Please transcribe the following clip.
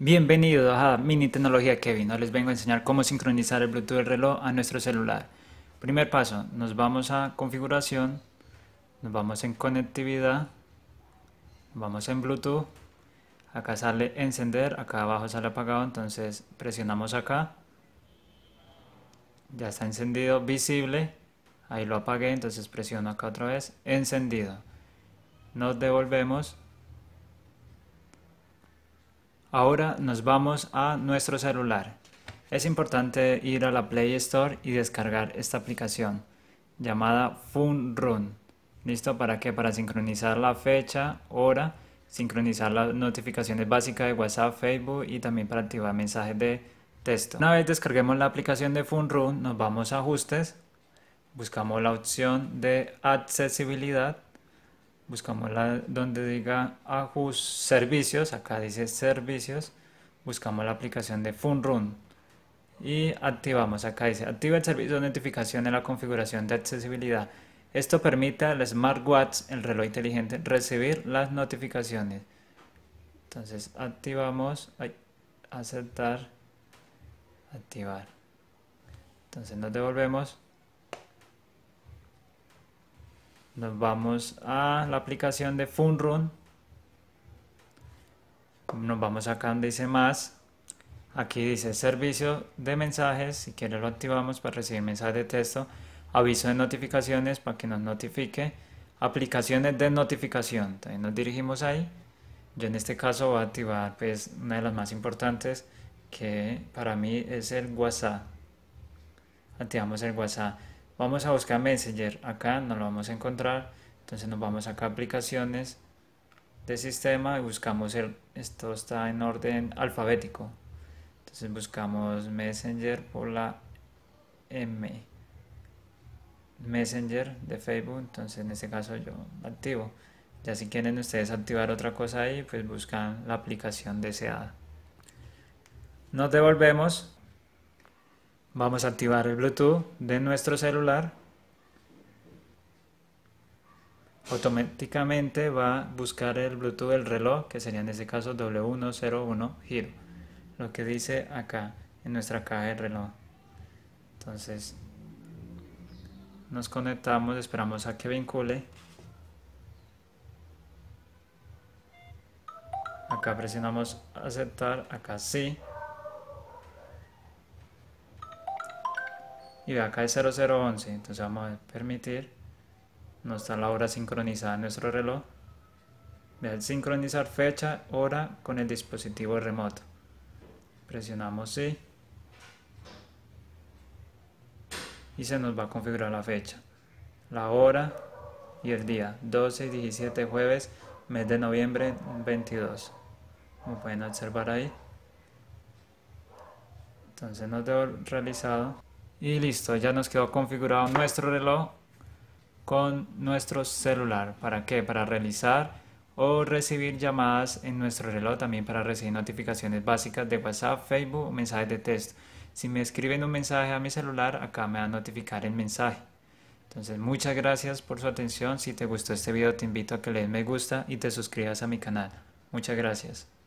Bienvenidos a Mini Tecnología Kevin. Hoy les vengo a enseñar cómo sincronizar el Bluetooth del reloj a nuestro celular. Primer paso, nos vamos a configuración, nos vamos en conectividad, vamos en Bluetooth, acá sale encender, acá abajo sale apagado, entonces presionamos acá, ya está encendido, visible, ahí lo apagué, entonces presiono acá otra vez, encendido. Nos devolvemos Ahora nos vamos a nuestro celular. Es importante ir a la Play Store y descargar esta aplicación llamada FunRun. ¿Listo? ¿Para qué? Para sincronizar la fecha, hora, sincronizar las notificaciones básicas de WhatsApp, Facebook y también para activar mensajes de texto. Una vez descarguemos la aplicación de FunRun nos vamos a ajustes, buscamos la opción de accesibilidad buscamos la, donde diga ajust servicios, acá dice servicios, buscamos la aplicación de FunRun y activamos, acá dice activa el servicio de notificación en la configuración de accesibilidad. Esto permite al smartwatch, el reloj inteligente, recibir las notificaciones. Entonces activamos, aceptar, activar. Entonces nos devolvemos Nos vamos a la aplicación de Funrun. Nos vamos acá donde dice más. Aquí dice servicio de mensajes. Si quiere lo activamos para recibir mensajes de texto. Aviso de notificaciones para que nos notifique. Aplicaciones de notificación. También nos dirigimos ahí. Yo en este caso voy a activar pues una de las más importantes que para mí es el WhatsApp. Activamos el WhatsApp. Vamos a buscar Messenger. Acá no lo vamos a encontrar. Entonces nos vamos acá a aplicaciones de sistema y buscamos el... Esto está en orden alfabético. Entonces buscamos Messenger por la M. Messenger de Facebook. Entonces en este caso yo activo. Ya si quieren ustedes activar otra cosa ahí, pues buscan la aplicación deseada. Nos devolvemos Vamos a activar el Bluetooth de nuestro celular. Automáticamente va a buscar el Bluetooth del reloj, que sería en este caso W101 giro. Lo que dice acá en nuestra caja de reloj. Entonces nos conectamos, esperamos a que vincule. Acá presionamos aceptar, acá sí. y ve acá es 0011 entonces vamos a permitir no está la hora sincronizada en nuestro reloj ve sincronizar fecha hora con el dispositivo remoto presionamos sí y se nos va a configurar la fecha la hora y el día 12 y 17 jueves mes de noviembre 22 como pueden observar ahí entonces nos debo realizado y listo, ya nos quedó configurado nuestro reloj con nuestro celular. ¿Para qué? Para realizar o recibir llamadas en nuestro reloj, también para recibir notificaciones básicas de WhatsApp, Facebook, mensajes de texto. Si me escriben un mensaje a mi celular, acá me va a notificar el mensaje. Entonces, muchas gracias por su atención. Si te gustó este video, te invito a que le des me gusta y te suscribas a mi canal. Muchas gracias.